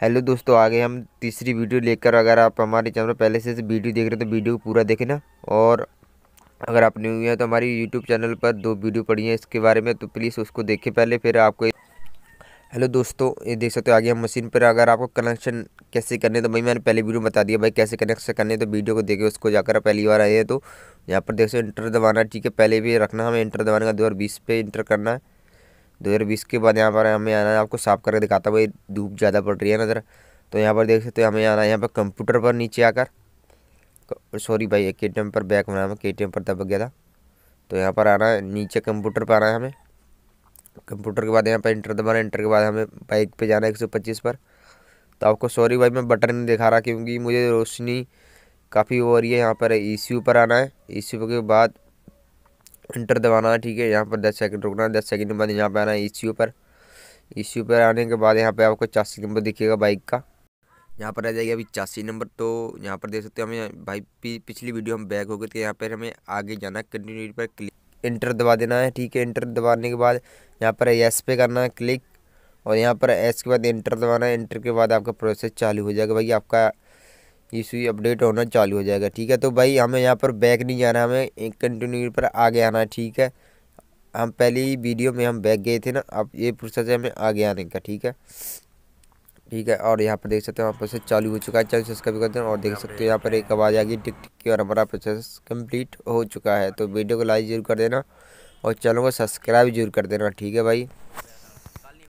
hello दोस्तों आगे हम तीसरी वीडियो लेकर अगर आप हमारे चैनल पर पहले से वीडियो देख रहे हो तो वीडियो को पूरा देखना और अगर आप न्यू हैं तो हमारी यूट्यूब चैनल पर दो वीडियो पड़ी हैं इसके बारे में तो प्लीज़ उसको देखें पहले फिर आपको हेलो दोस्तों ये देख सकते हो आगे हम मशीन पर अगर आपको कनेक्शन कैसे करने तो भाई मैंने पहले वीडियो बता दिया भाई कैसे कनेक्शन करने तो वीडियो को देखे उसको जाकर पहली बार आए हैं तो यहाँ पर देख सकते इंटर दबाना ठीक है पहले भी रखना हमें इंटर दबाने का दो हज़ार बीस पे इंटर करना है दो हज़ार बीस के बाद यहाँ पर हमें आना है आपको साफ करके दिखाता भाई धूप ज़्यादा पड़ रही है नज़र तो यहाँ पर देख सकते हो हमें आना है यहाँ पर कंप्यूटर पर नीचे आकर सॉरी भाई के टी एम पर बैक बनाया हमें के टी एम पर दबक गया था तो यहाँ पर आना है नीचे कंप्यूटर पर आना है हमें कंप्यूटर के बाद यहाँ पर इंटर दबाना इंटर के बाद हमें बाइक पर जाना है एक सौ पच्चीस पर तो आपको सॉरी भाई मैं बटन नहीं दिखा रहा क्योंकि मुझे रोशनी काफ़ी हो रही है यहाँ पर ई सी यू पर आना है ई सी यू के बाद इंटर दबाना है ठीक है यहाँ पर दस सेकंड रुकना है दस सेकंड के बाद यहाँ पर आना है ई पर ई पर आने के बाद यहाँ पे आपको चासी नंबर दिखेगा बाइक का यहाँ पर आ जाएगी अभी चासी नंबर तो यहाँ पर देख सकते हो हमें भाई पिछली वीडियो हम बैक हो गए थे यहाँ पर हमें आगे जाना है कंटिन्यूटी पर क्लिक इंटर दबा देना है ठीक है इंटर दबाने के बाद यहाँ पर एस पे करना है क्लिक और यहाँ पर एस के बाद इंटर दबाना है इंटर के बाद आपका प्रोसेस चालू हो जाएगा भाई आपका ये सुई अपडेट होना चालू हो जाएगा ठीक है तो भाई हमें यहाँ पर बैक नहीं जाना हमें एक कंटिन्यू पर आगे आना है ठीक है हम पहले ही वीडियो में हम बैक गए थे ना अब ये प्रोसेस है हमें आगे आने का ठीक है ठीक है और यहाँ पर देख सकते हो हमारा प्रोसेस चालू हो चुका है चल सब्सक्राइब कर दे और देख सकते हो यहाँ पर एक आवाज़ आ गई टिक टिक की और हमारा प्रोसेस कंप्लीट हो चुका है तो वीडियो को लाइक जरूर कर देना और चैनल को सब्सक्राइब जरूर कर देना ठीक है भाई